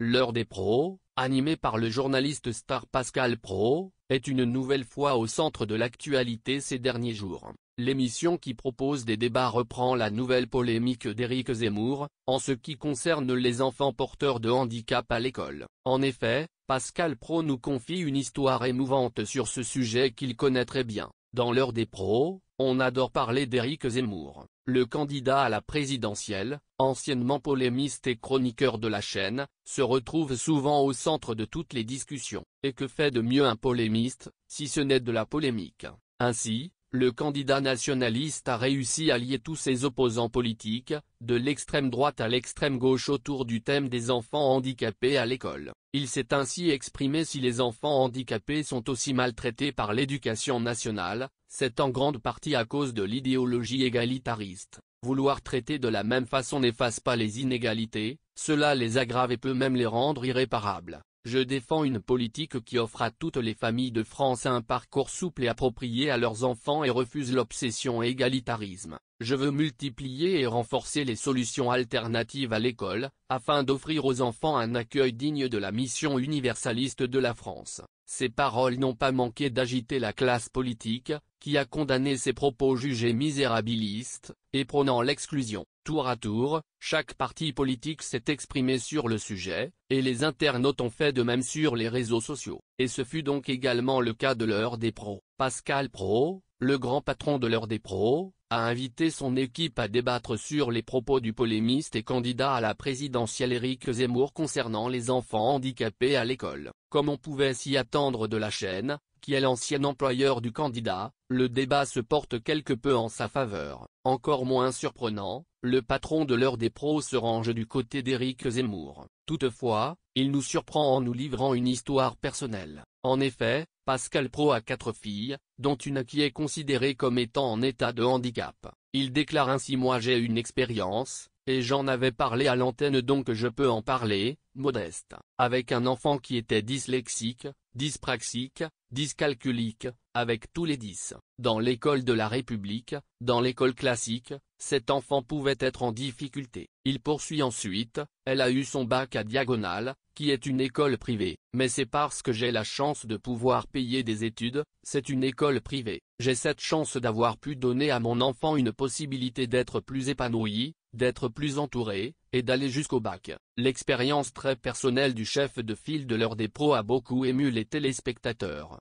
L'heure des pros, animée par le journaliste star Pascal Pro, est une nouvelle fois au centre de l'actualité ces derniers jours. L'émission qui propose des débats reprend la nouvelle polémique d'Eric Zemmour, en ce qui concerne les enfants porteurs de handicap à l'école. En effet, Pascal Pro nous confie une histoire émouvante sur ce sujet qu'il connaît très bien. Dans l'heure des pros, on adore parler d'Eric Zemmour le candidat à la présidentielle, anciennement polémiste et chroniqueur de la chaîne, se retrouve souvent au centre de toutes les discussions. Et que fait de mieux un polémiste, si ce n'est de la polémique Ainsi, le candidat nationaliste a réussi à lier tous ses opposants politiques, de l'extrême droite à l'extrême gauche autour du thème des enfants handicapés à l'école. Il s'est ainsi exprimé si les enfants handicapés sont aussi maltraités par l'éducation nationale, c'est en grande partie à cause de l'idéologie égalitariste. Vouloir traiter de la même façon n'efface pas les inégalités, cela les aggrave et peut même les rendre irréparables. Je défends une politique qui offre à toutes les familles de France un parcours souple et approprié à leurs enfants et refuse l'obsession égalitarisme. Je veux multiplier et renforcer les solutions alternatives à l'école, afin d'offrir aux enfants un accueil digne de la mission universaliste de la France. Ces paroles n'ont pas manqué d'agiter la classe politique, qui a condamné ces propos jugés misérabilistes, et prônant l'exclusion. Tour à tour, chaque parti politique s'est exprimé sur le sujet, et les internautes ont fait de même sur les réseaux sociaux. Et ce fut donc également le cas de l'heure des pros. Pascal Pro, le grand patron de l'heure des pros, a invité son équipe à débattre sur les propos du polémiste et candidat à la présidentielle Eric Zemmour concernant les enfants handicapés à l'école. Comme on pouvait s'y attendre de la chaîne, qui est l'ancien employeur du candidat, le débat se porte quelque peu en sa faveur. Encore moins surprenant, le patron de l'heure des pros se range du côté d'Éric Zemmour. Toutefois, il nous surprend en nous livrant une histoire personnelle. En effet, Pascal Pro a quatre filles, dont une qui est considérée comme étant en état de handicap. Il déclare ainsi Moi j'ai une expérience, et j'en avais parlé à l'antenne donc je peux en parler, modeste. Avec un enfant qui était dyslexique, dyspraxique, dyscalculique, avec tous les dix. Dans l'école de la République, dans l'école classique, cet enfant pouvait être en difficulté. Il poursuit ensuite, elle a eu son bac à Diagonale, qui est une école privée. Mais c'est parce que j'ai la chance de pouvoir payer des études, c'est une école privée. J'ai cette chance d'avoir pu donner à mon enfant une possibilité d'être plus épanoui, d'être plus entouré, et d'aller jusqu'au bac. L'expérience très personnelle du chef de file de l'heure des pros a beaucoup ému les téléspectateurs.